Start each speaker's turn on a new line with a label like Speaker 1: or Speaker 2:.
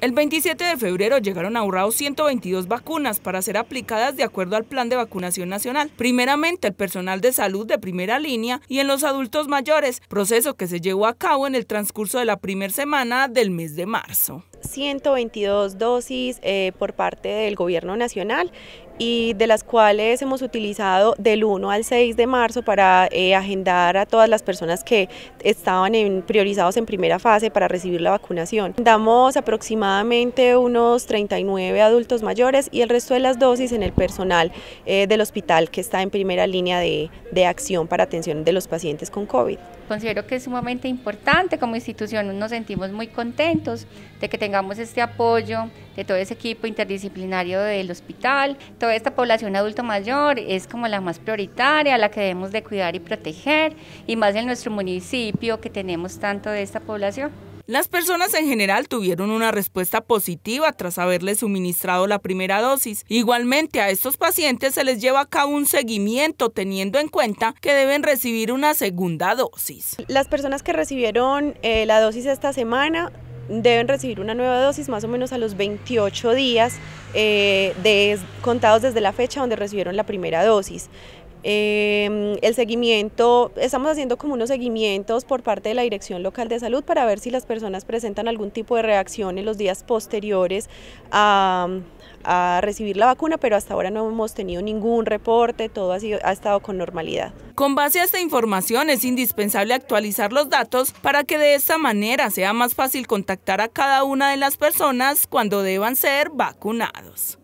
Speaker 1: El 27 de febrero llegaron ahorrados 122 vacunas para ser aplicadas de acuerdo al plan de vacunación nacional, primeramente el personal de salud de primera línea y en los adultos mayores, proceso que se llevó a cabo en el transcurso de la primera semana del mes de marzo.
Speaker 2: 122 dosis eh, por parte del gobierno nacional y de las cuales hemos utilizado del 1 al 6 de marzo para eh, agendar a todas las personas que estaban en, priorizados en primera fase para recibir la vacunación. Damos aproximadamente unos 39 adultos mayores y el resto de las dosis en el personal eh, del hospital que está en primera línea de, de acción para atención de los pacientes con COVID
Speaker 3: considero que es sumamente importante como institución. Nos sentimos muy contentos de que tengamos este apoyo de todo ese equipo interdisciplinario del hospital. Toda esta población adulto mayor es como la más prioritaria, la que debemos de cuidar y proteger, y más en nuestro municipio que tenemos tanto de esta población.
Speaker 1: Las personas en general tuvieron una respuesta positiva tras haberles suministrado la primera dosis. Igualmente a estos pacientes se les lleva a cabo un seguimiento teniendo en cuenta que deben recibir una segunda dosis.
Speaker 2: Las personas que recibieron eh, la dosis esta semana deben recibir una nueva dosis más o menos a los 28 días eh, contados desde la fecha donde recibieron la primera dosis. Em, el seguimiento, estamos haciendo como unos seguimientos por parte de la Dirección Local de Salud para ver si las personas presentan algún tipo de reacción en los días posteriores a, recibir la vacuna, pero hasta ahora no hemos tenido ningún reporte, todo ha estado con normalidad.
Speaker 1: Con base a esta información es indispensable actualizar los datos para que de esta manera sea más fácil contactar a cada una de las personas cuando deban ser vacunados.